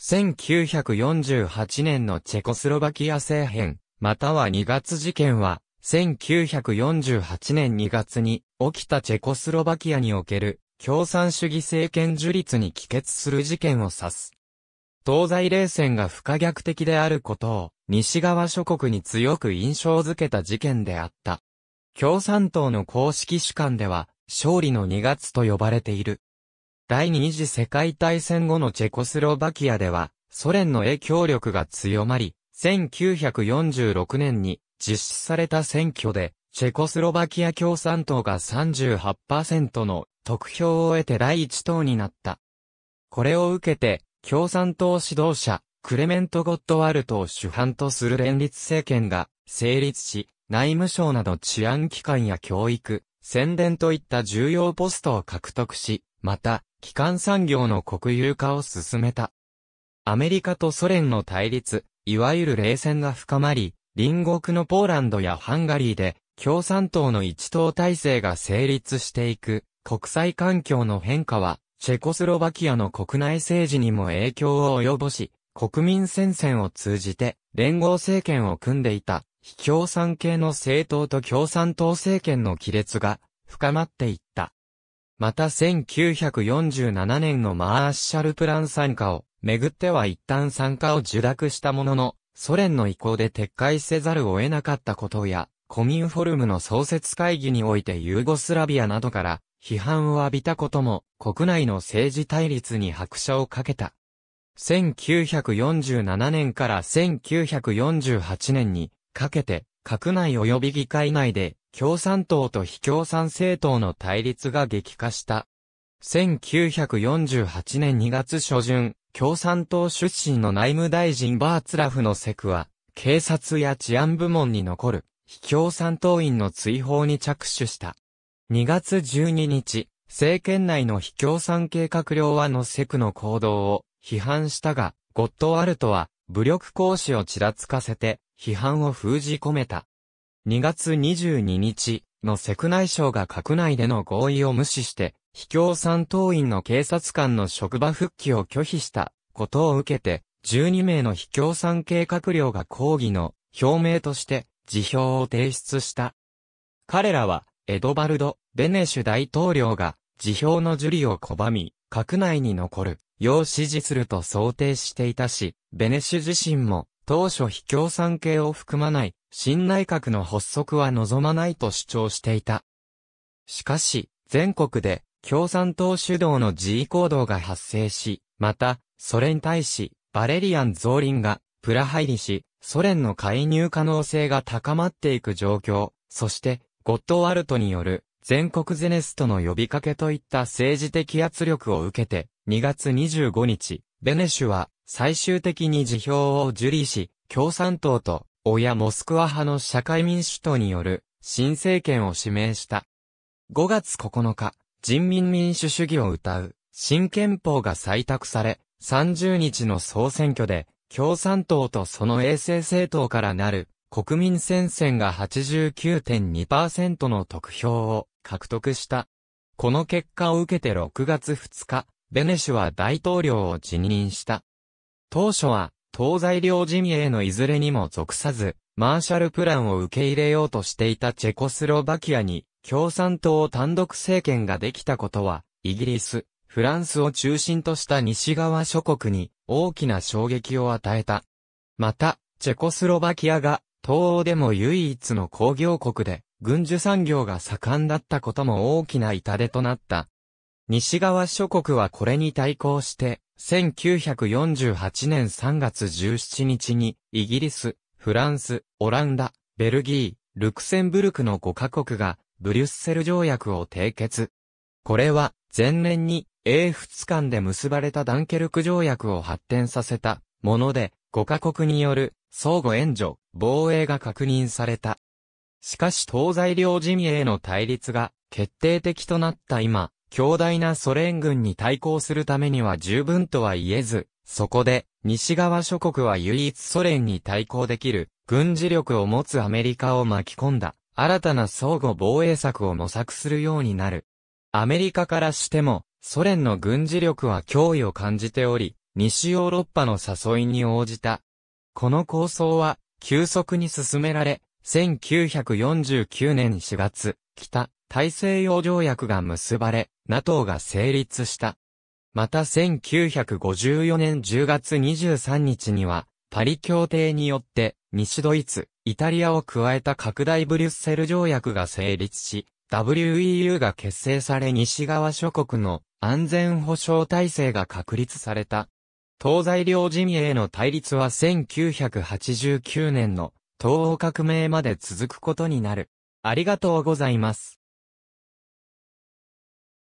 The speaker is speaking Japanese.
1948年のチェコスロバキア政変、または2月事件は、1948年2月に起きたチェコスロバキアにおける共産主義政権樹立に帰結する事件を指す。東西冷戦が不可逆的であることを西側諸国に強く印象づけた事件であった。共産党の公式主観では勝利の2月と呼ばれている。第二次世界大戦後のチェコスロバキアでは、ソ連の影響力が強まり、1946年に実施された選挙で、チェコスロバキア共産党が38%の得票を得て第一党になった。これを受けて、共産党指導者、クレメント・ゴッドワルトを主犯とする連立政権が成立し、内務省など治安機関や教育、宣伝といった重要ポストを獲得し、また、基幹産業の国有化を進めた。アメリカとソ連の対立、いわゆる冷戦が深まり、隣国のポーランドやハンガリーで共産党の一党体制が成立していく国際環境の変化は、チェコスロバキアの国内政治にも影響を及ぼし、国民戦線を通じて連合政権を組んでいた非共産系の政党と共産党政権の亀裂が深まっていった。また1947年のマーシャルプラン参加をめぐっては一旦参加を受諾したものの、ソ連の意向で撤回せざるを得なかったことや、コミンフォルムの創設会議においてユーゴスラビアなどから批判を浴びたことも国内の政治対立に拍車をかけた。1947年から1948年にかけて、閣内及び議会内で共産党と非共産政党の対立が激化した。1948年2月初旬、共産党出身の内務大臣バーツラフのセクは、警察や治安部門に残る、非共産党員の追放に着手した。2月12日、政権内の非共産系閣僚はのセクの行動を批判したが、ゴッドワルトは武力行使をちらつかせて批判を封じ込めた。2月22日のセク内省が閣内での合意を無視して、非共三党員の警察官の職場復帰を拒否したことを受けて、12名の非共三計閣僚が抗議の表明として辞表を提出した。彼らは、エドバルド・ベネシュ大統領が辞表の受理を拒み、閣内に残るよう指示すると想定していたし、ベネシュ自身も当初非共三系を含まない新内閣の発足は望まないと主張していた。しかし、全国で共産党主導の自意行動が発生し、また、それに対し、バレリアン・ゾーリンがプラハ入りし、ソ連の介入可能性が高まっていく状況、そして、ゴッドワルトによる全国ゼネストの呼びかけといった政治的圧力を受けて、2月25日、ベネシュは最終的に辞表を受理し、共産党と親モスクワ派の社会民主党による新政権を指名した。5月9日、人民民主主義を謳う新憲法が採択され、30日の総選挙で共産党とその衛生政党からなる国民戦線が89.2%の得票を獲得した。この結果を受けて6月2日、ベネシュは大統領を辞任した。当初は東西両陣営のいずれにも属さず、マーシャルプランを受け入れようとしていたチェコスロバキアに、共産党単独政権ができたことは、イギリス、フランスを中心とした西側諸国に大きな衝撃を与えた。また、チェコスロバキアが東欧でも唯一の工業国で、軍需産業が盛んだったことも大きな痛手となった。西側諸国はこれに対抗して、1948年3月17日に、イギリス、フランス、オランダ、ベルギー、ルクセンブルクの5カ国が、ブリュッセル条約を締結。これは、前年に、英仏間で結ばれたダンケルク条約を発展させた、もので、5カ国による、相互援助、防衛が確認された。しかし東西両陣営の対立が決定的となった今、強大なソ連軍に対抗するためには十分とは言えず、そこで、西側諸国は唯一ソ連に対抗できる、軍事力を持つアメリカを巻き込んだ、新たな相互防衛策を模索するようになる。アメリカからしても、ソ連の軍事力は脅威を感じており、西ヨーロッパの誘いに応じた。この構想は、急速に進められ、1949年4月、北、大西洋条約が結ばれ、NATO が成立した。また1954年10月23日には、パリ協定によって、西ドイツ、イタリアを加えた拡大ブリュッセル条約が成立し、WEU が結成され西側諸国の安全保障体制が確立された。東西両陣営の対立は1989年の東欧革命まで続くことになる。ありがとうございます。